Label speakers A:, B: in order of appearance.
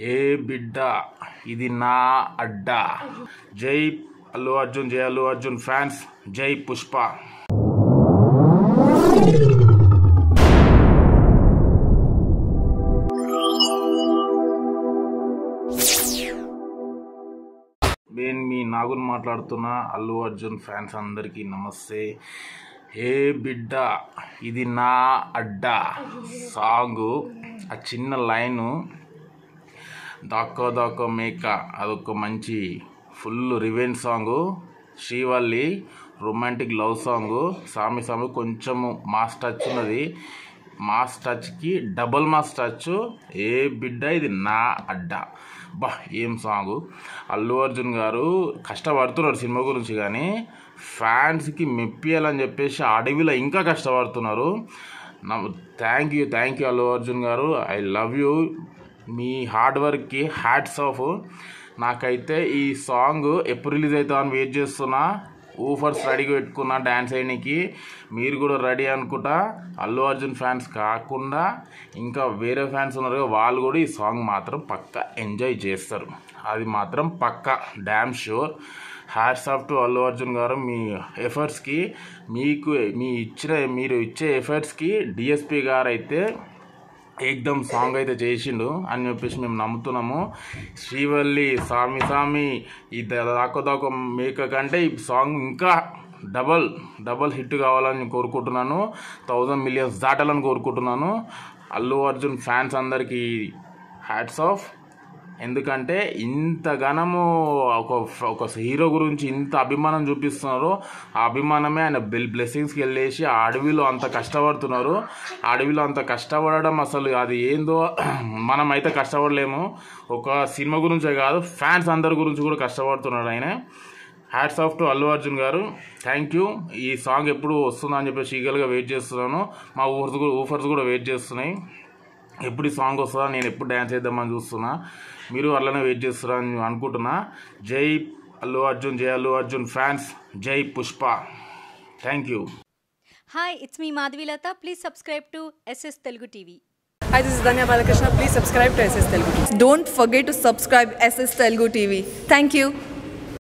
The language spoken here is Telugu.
A: హే బిడ్డ ఇది నా అడ్డా జై అల్లు అర్జున్ జై అల్లు అర్జున్ ఫ్యాన్స్ జై పుష్ప నేను మీ నాగున్ మాట్లాడుతున్న అల్లు అర్జున్ ఫ్యాన్స్ అందరికీ నమస్తే హే బిడ్డ ఇది నా అడ్డా సాంగ్ ఆ చిన్న లైను దాక్కో దాక్కో మేక అదొక మంచి full revenge song Srivalli romantic love song Saami Swami కొంచెము మాస్ టచ్ ఉన్నది మాస్ టచ్కి డబుల్ మాస్ టచ్ ఏ బిడ్డ ఇది నా అడ్డ బా ఏం సాంగ్ అల్లు అర్జున్ గారు కష్టపడుతున్నారు సినిమా గురించి కానీ ఫ్యాన్స్కి మెప్పియాలని చెప్పేసి అడవిలో ఇంకా కష్టపడుతున్నారు thank you thank you Allu Arjun గారు ఐ లవ్ యూ మీ హార్డ్ వర్క్కి హ్యాట్స్ ఆఫ్ నాకైతే ఈ సాంగ్ ఎప్పుడు రిలీజ్ అవుతామని వెయిట్ చేస్తున్నా ఊఫర్స్ రెడీగా పెట్టుకున్న డ్యాన్స్ వేయడానికి మీరు కూడా రెడీ అనుకుంటా అల్లు అర్జున్ ఫ్యాన్స్ కాకుండా ఇంకా వేరే ఫ్యాన్స్ ఉన్నారు వాళ్ళు కూడా ఈ సాంగ్ మాత్రం పక్క ఎంజాయ్ చేస్తారు అది మాత్రం పక్క damn sure hats off to Allu Arjun గారు మీ ఎఫర్ట్స్కి మీకు మీ ఇచ్చిన మీరు ఇచ్చే ఎఫర్ట్స్కి డిఎస్పి గారు అయితే ఏదమ్ సాంగ్ అయితే చేసిండు అని చెప్పేసి మేము నమ్ముతున్నాము శ్రీవల్లి సామి సామి ఈ దాకో దాకో మేక కంటే ఈ సాంగ్ ఇంకా డబల్ డబల్ హిట్ కావాలని కోరుకుంటున్నాను థౌజండ్ మిలియన్స్ దాటాలని కోరుకుంటున్నాను అల్లు అర్జున్ ఫ్యాన్స్ అందరికీ హ్యాట్స్ ఆఫ్ ఎందుకంటే ఇంత ఘనము ఒక ఒక హీరో గురించి ఇంత అభిమానం చూపిస్తున్నారు ఆ అభిమానమే ఆయన బిల్ బ్లెస్సింగ్స్కి వెళ్ళేసి ఆ అడవిలో అంత కష్టపడుతున్నారు ఆ అడవిలో అంత కష్టపడడం అసలు అది ఏందో మనమైతే కష్టపడలేము ఒక సినిమా గురించే కాదు ఫ్యాన్స్ అందరి గురించి కూడా కష్టపడుతున్నాడు ఆయన hats off to Allu Arjun గారు థ్యాంక్ యూ ఈ సాంగ్ ఎప్పుడు వస్తుందని చెప్పి చెప్పేసి ఈగల్గా వెయిట్ చేస్తున్నాను మా ఊఫర్స్ కూడా ఊఫర్స్ కూడా వెయిట్ చేస్తున్నాయి ఎప్పుడు ఈ సాంగ్ వస్తుందా నేను ఎప్పుడు డ్యాన్స్ చేద్దామని చూస్తున్నా మీరు అలానే వెయిట్ చేస్తున్నారు అని అనుకుంటున్నా జై అల్లు అర్జున్ జై అల్లు అర్జున్ ఫ్యాన్స్ జై Pushpa thank you hi it's me Latha please subscribe to SS Telugu TV hi this is Danya please subscribe to SS Telugu don't TV. Don't subscribe SS Telugu TV thank you